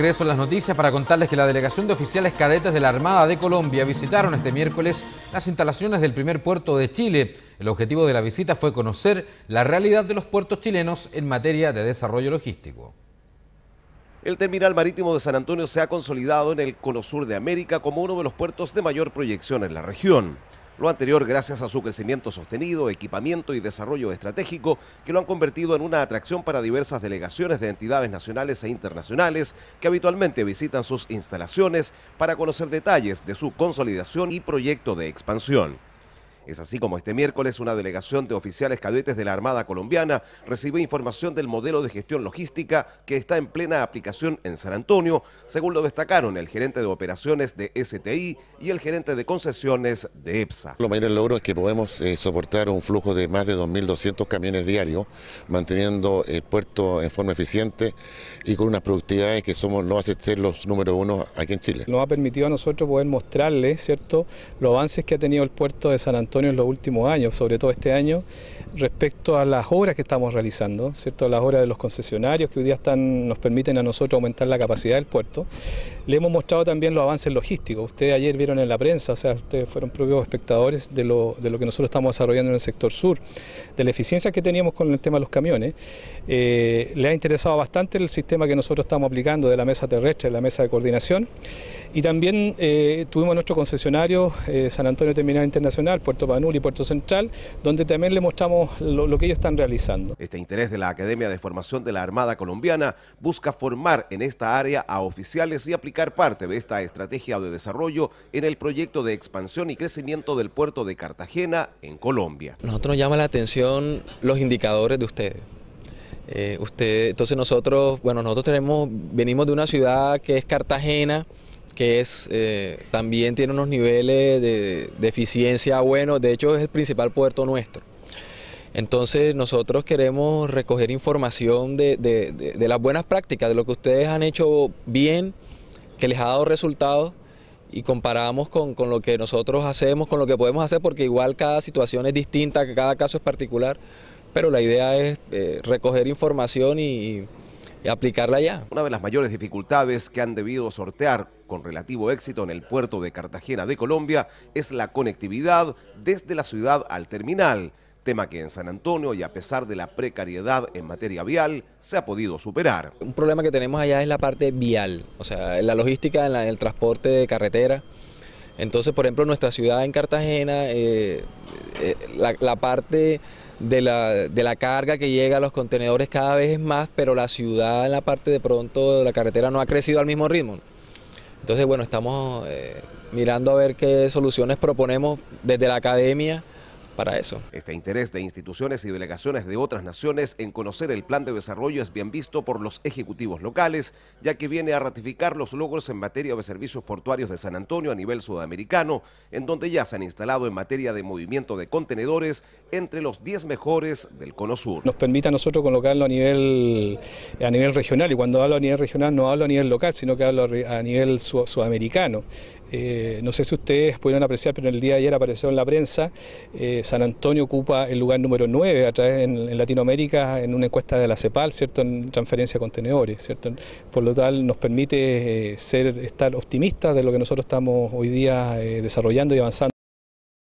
Regreso a las noticias para contarles que la delegación de oficiales cadetes de la Armada de Colombia visitaron este miércoles las instalaciones del primer puerto de Chile. El objetivo de la visita fue conocer la realidad de los puertos chilenos en materia de desarrollo logístico. El terminal marítimo de San Antonio se ha consolidado en el cono sur de América como uno de los puertos de mayor proyección en la región. Lo anterior gracias a su crecimiento sostenido, equipamiento y desarrollo estratégico que lo han convertido en una atracción para diversas delegaciones de entidades nacionales e internacionales que habitualmente visitan sus instalaciones para conocer detalles de su consolidación y proyecto de expansión. Es así como este miércoles una delegación de oficiales cadetes de la Armada Colombiana recibió información del modelo de gestión logística que está en plena aplicación en San Antonio, según lo destacaron el gerente de operaciones de STI y el gerente de concesiones de EPSA. Lo mayor logro es que podemos eh, soportar un flujo de más de 2.200 camiones diarios, manteniendo el puerto en forma eficiente y con unas productividades que somos no hace ser los número uno aquí en Chile. Nos ha permitido a nosotros poder mostrarles, ¿cierto?, los avances que ha tenido el puerto de San Antonio en los últimos años, sobre todo este año, respecto a las obras que estamos realizando, ¿cierto? las obras de los concesionarios que hoy día están, nos permiten a nosotros aumentar la capacidad del puerto. Le hemos mostrado también los avances logísticos. Ustedes ayer vieron en la prensa, o sea, ustedes fueron propios espectadores de lo, que nosotros estamos desarrollando en el sector sur, de la eficiencia que teníamos con el tema de los camiones. Eh, le ha interesado bastante el sistema que nosotros estamos aplicando de la mesa terrestre, de la mesa de coordinación. Y también eh, tuvimos nuestro concesionario eh, San Antonio Terminal Internacional, Puerto Panul y Puerto Central, donde también le mostramos lo, que ellos están realizando. Este interés de la Academia de Formación de la Armada Colombiana busca formar en esta área a oficiales y aplicar parte de esta estrategia de desarrollo en el proyecto de expansión y crecimiento del puerto de Cartagena en Colombia. Nosotros nos llama la atención los indicadores de ustedes. Eh, usted, entonces nosotros, bueno, nosotros tenemos, venimos de una ciudad que es Cartagena, que es, eh, también tiene unos niveles de, eficiencia buenos, de hecho es el principal puerto nuestro. Entonces nosotros queremos recoger información de, las buenas prácticas, de lo que ustedes han hecho bien, que les ha dado resultados y comparamos con, lo que nosotros hacemos, con lo que podemos hacer, porque igual cada situación es distinta, cada caso es particular, pero la idea es eh, recoger información y aplicarla ya. Una de las mayores dificultades que han debido sortear con relativo éxito en el puerto de Cartagena de Colombia es la conectividad desde la ciudad al terminal, tema que en San Antonio y a pesar de la precariedad en materia vial se ha podido superar. Un problema que tenemos allá es la parte vial, o sea, la logística en, el transporte de carretera. Entonces, por ejemplo, nuestra ciudad en Cartagena, eh, eh, la, la parte de la, de la, carga que llega a los contenedores cada vez es más, pero la ciudad en la parte de pronto de la carretera no ha crecido al mismo ritmo. Entonces, bueno, estamos eh, mirando a ver qué soluciones proponemos desde la academia eso. Este interés de instituciones y delegaciones de otras naciones en conocer el plan de desarrollo es bien visto por los ejecutivos locales, ya que viene a ratificar los logros en materia de servicios portuarios de San Antonio a nivel sudamericano, en donde ya se han instalado en materia de movimiento de contenedores entre los 10 mejores del Cono Sur. Nos permite a nosotros colocarlo a nivel, a nivel regional, y cuando hablo a nivel regional no hablo a nivel local, sino que hablo a nivel sudamericano. Eh, no sé si ustedes pudieron apreciar, pero el día de ayer apareció en la prensa, eh, San Antonio ocupa el lugar número 9 a en, Latinoamérica en una encuesta de la CEPAL, ¿cierto? en transferencia de contenedores. ¿cierto? Por lo tal, nos permite eh, ser, estar optimistas de lo que nosotros estamos hoy día desarrollando y avanzando.